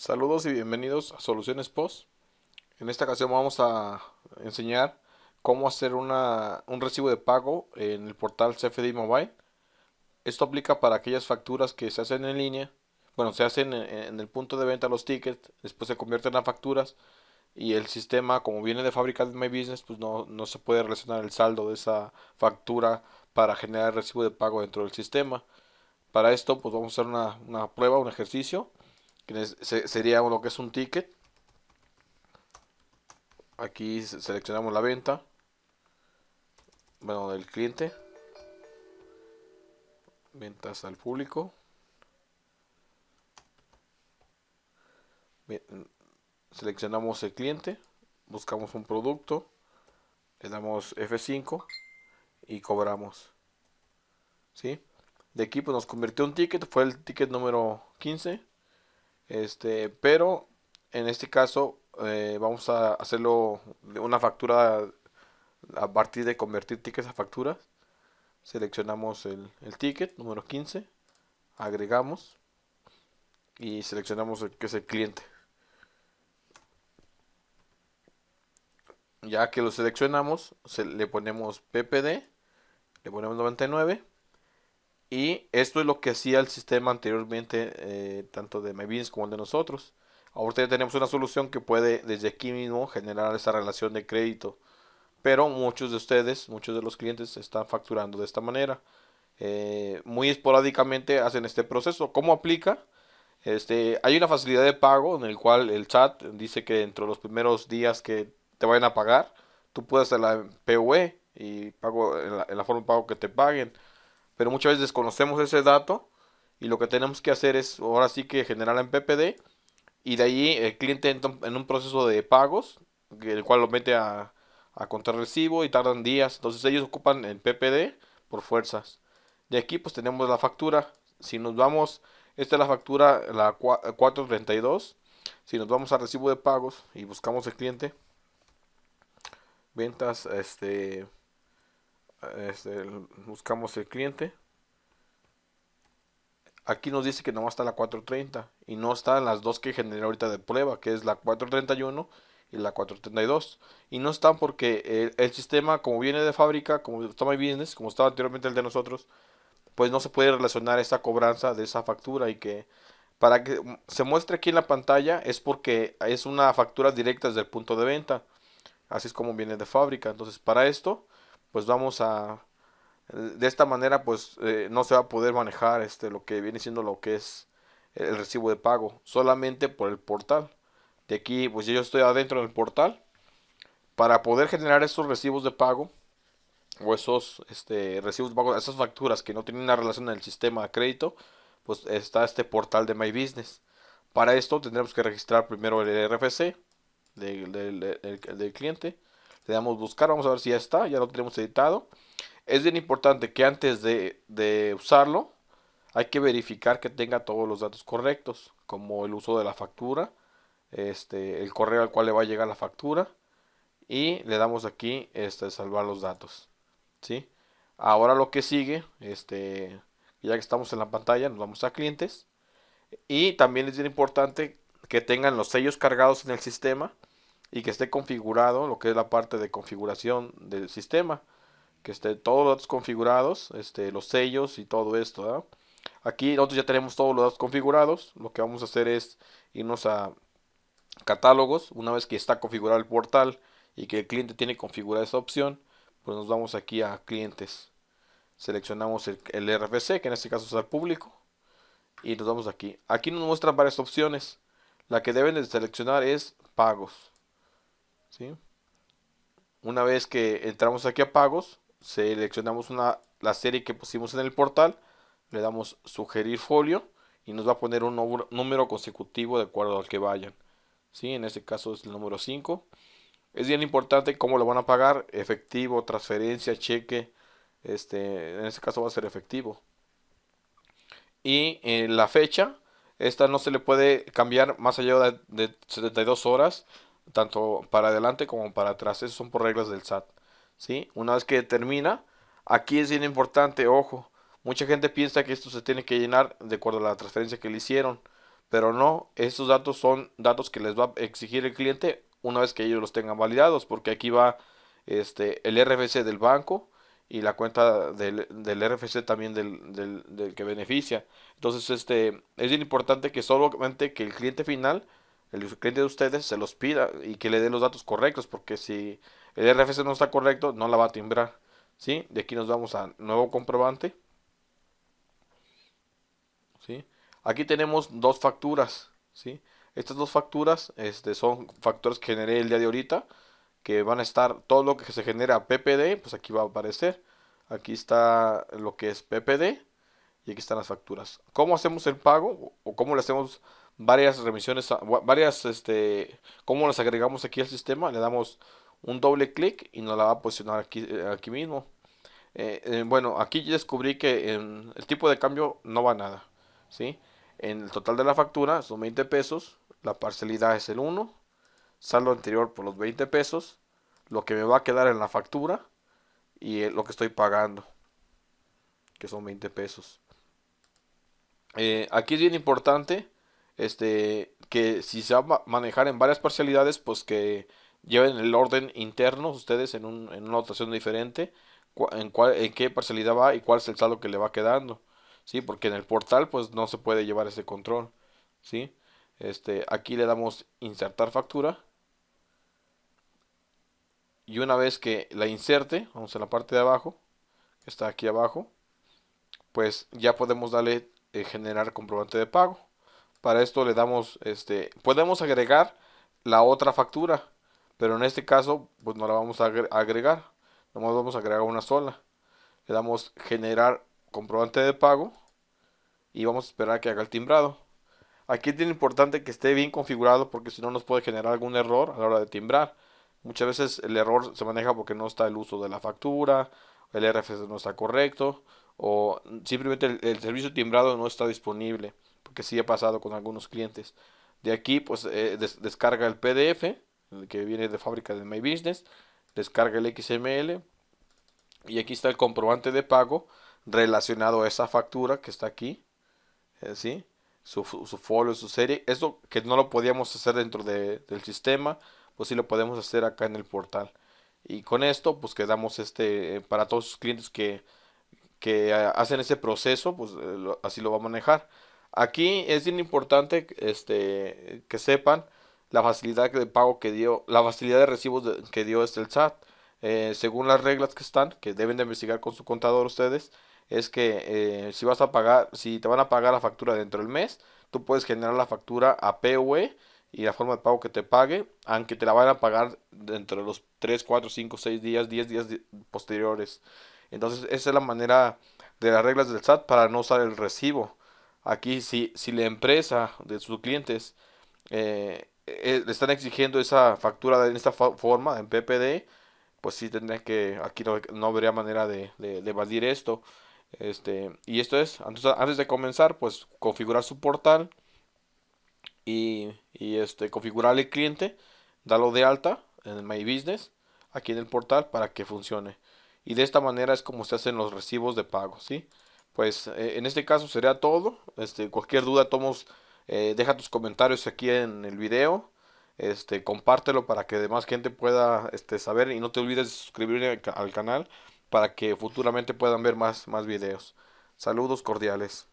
Saludos y bienvenidos a Soluciones Post. En esta ocasión vamos a enseñar cómo hacer un recibo de pago en el portal CFD Mobile. Esto aplica para aquellas facturas que se hacen en línea, bueno, se hacen en, el punto de venta los tickets, después se convierten a facturas y el sistema, como viene de fábrica de My Business, pues no, se puede relacionar el saldo de esa factura para generar el recibo de pago dentro del sistema. Para esto, pues vamos a hacer una, una prueba, un ejercicio sería lo que es un ticket. Aquí seleccionamos la venta, bueno, del cliente, ventas al público. seleccionamos el cliente, buscamos un producto, le damos F5 y cobramos. ¿Sí? De aquí pues, nos convirtió un ticket, fue el ticket número 15. Este, pero en este caso eh, vamos a hacerlo de una factura a partir de convertir tickets a facturas. Seleccionamos el, ticket número 15, agregamos y seleccionamos el que es el cliente. Ya que lo seleccionamos, le ponemos PPD, le ponemos 99 y esto es lo que hacía el sistema anteriormente, eh, tanto de mavis como de nosotros. Ahorita ya tenemos una solución que puede desde aquí mismo generar esa relación de crédito. Pero muchos de ustedes, muchos de los clientes están facturando de esta manera. Eh, muy esporádicamente hacen este proceso. ¿Cómo aplica? Este, hay una facilidad de pago en el cual el chat dice que dentro de los primeros días que te vayan a pagar, tú puedes hacer la PUE y pago en la forma de pago que te paguen pero muchas veces desconocemos ese dato y lo que tenemos que hacer es ahora sí que generar en PPD y de ahí el cliente entra en un proceso de pagos, el cual lo mete a, a contar recibo y tardan días, entonces ellos ocupan el PPD por fuerzas. De aquí pues tenemos la factura, si nos vamos, esta es la factura la 432, si nos vamos a recibo de pagos y buscamos el cliente, ventas, este este, buscamos el cliente. Aquí nos dice que no está la 430 y no están las dos que generé ahorita de prueba, que es la 431 y la 432. Y no están porque el, sistema, como viene de fábrica, como está Business, como estaba anteriormente el de nosotros, pues no se puede relacionar esa cobranza de esa factura y que para que se muestre aquí en la pantalla es porque es una factura directa desde el punto de venta. Así es como viene de fábrica. Entonces, para esto, pues vamos a eh, de esta manera pues eh, no se va a poder manejar este lo que viene siendo lo que es el recibo de pago solamente por el portal de aquí pues yo estoy adentro del portal para poder generar esos recibos de pago o esos este, recibos de pago esas facturas que no tienen una relación en el sistema de crédito pues está este portal de my business para esto tendremos que registrar primero el RFC del cliente le damos buscar, vamos a ver si ya está, ya lo tenemos editado. Es bien importante que antes de, usarlo, hay que verificar que tenga todos los datos correctos, como el uso de la factura, este, el correo al cual le va a llegar la factura y le damos aquí este, salvar los datos. ¿sí? Ahora lo que sigue, este, ya que estamos en la pantalla, nos vamos a clientes y también es bien importante que tengan los sellos cargados en el sistema y que esté configurado lo que es la parte de configuración del sistema que esté todos los datos configurados este, los sellos y todo esto aquí nosotros ya tenemos todos los datos configurados lo que vamos a hacer es irnos a catálogos una vez que está configurado el portal y que el cliente tiene configurada esa opción pues nos vamos aquí a clientes seleccionamos el, RFC que en este caso es el público y nos vamos aquí aquí nos muestran varias opciones la que deben de seleccionar es pagos ¿sí? Una vez que entramos aquí a pagos, seleccionamos la serie que pusimos en el portal, le damos sugerir folio y nos va a poner un número consecutivo de acuerdo al que vayan. ¿sí? En este caso es el número 5. Es bien importante cómo lo van a pagar, efectivo, transferencia, cheque. Este, en este caso va a ser efectivo. Y eh, la fecha, esta no se le puede cambiar más allá de, de 72 horas tanto para adelante como para atrás. eso son por reglas del SAT. ¿sí? Una vez que termina, aquí es bien importante, ojo, mucha gente piensa que esto se tiene que llenar de acuerdo a la transferencia que le hicieron, pero no, estos datos son datos que les va a exigir el cliente una vez que ellos los tengan validados, porque aquí va este, el RFC del banco y la cuenta del, del RFC también del, del, del que beneficia. Entonces, este, es bien importante que solamente que el cliente final el cliente de ustedes se los pida y que le den los datos correctos, porque si el RFC no está correcto, no la va a timbrar. ¿sí? De aquí nos vamos a nuevo comprobante. ¿sí? Aquí tenemos dos facturas. ¿sí? Estas dos facturas este, son facturas que generé el día de ahorita, que van a estar todo lo que se genera PPD, pues aquí va a aparecer. Aquí está lo que es PPD y aquí están las facturas. ¿Cómo hacemos el pago o cómo le hacemos varias remisiones, varias, este, cómo las agregamos aquí al sistema, le damos un doble clic y nos la va a posicionar aquí, eh, aquí mismo. Eh, eh, bueno, aquí descubrí que el tipo de cambio no va nada, ¿sí? En el total de la factura son 20 pesos, la parcialidad es el 1, saldo anterior por los 20 pesos, lo que me va a quedar en la factura y lo que estoy pagando, que son 20 pesos. aquí es bien importante este, que si se va a manejar en varias parcialidades, pues que lleven el orden interno ustedes en, una notación diferente, en, en qué parcialidad va y cuál es el saldo que le va quedando, ¿sí? Porque en el portal, pues no se puede llevar ese control, ¿sí? Este, aquí le damos insertar factura. Y una vez que la inserte, vamos a la parte de abajo, que está aquí abajo, pues ya podemos darle eh, generar comprobante de pago. Para esto le damos, este, podemos agregar la otra factura, pero en este caso, pues no la vamos a agregar, nomás vamos a agregar una sola. Le damos generar comprobante de pago y vamos a esperar que haga el timbrado. Aquí es importante que esté bien configurado porque si no nos puede generar algún error a la hora de timbrar. Muchas veces el error se maneja porque no está el uso de la factura, el RFC no está correcto o simplemente el servicio timbrado no está disponible que sí ha pasado con algunos clientes. De aquí, pues eh, descarga el PDF, que viene de fábrica de My Business, descarga el XML y aquí está el comprobante de pago relacionado a esa factura que está aquí, eh, ¿sí? su, su folio, su serie, eso que no lo podíamos hacer dentro del sistema, pues sí lo podemos hacer acá en el portal. Y con esto, pues quedamos este, para todos los clientes que, que ah, hacen ese proceso, pues eh, así lo va a manejar. Aquí es bien importante este, que sepan la facilidad de pago que dio, la facilidad de recibos que dio este el SAT. Eh, según las reglas que están, que deben de investigar con su contador ustedes, es que eh, si vas a pagar, si te van a pagar la factura dentro del mes, tú puedes generar la factura a PUE y la forma de pago que te pague, aunque te la van a pagar dentro de los 3, 4, 5, 6 días, 10 días posteriores. Entonces, esa es la manera de las reglas del SAT para no usar el recibo. Aquí si, si la empresa de sus clientes eh, eh, le están exigiendo esa factura en esta forma, en PPD, pues sí tendría que, aquí no, habría manera de, evadir esto. Este, y esto es, antes, de comenzar, pues configurar su portal y, y este, configurar el cliente, darlo de alta en My Business, aquí en el portal para que funcione. Y de esta manera es como se hacen los recibos de pago, ¿sí? pues eh, en este caso sería todo. Este, cualquier duda, tomos, eh, deja tus comentarios aquí en el video. Este, compártelo para que demás gente pueda este, saber y no te olvides de suscribirte al, canal para que futuramente puedan ver más, más videos. Saludos cordiales.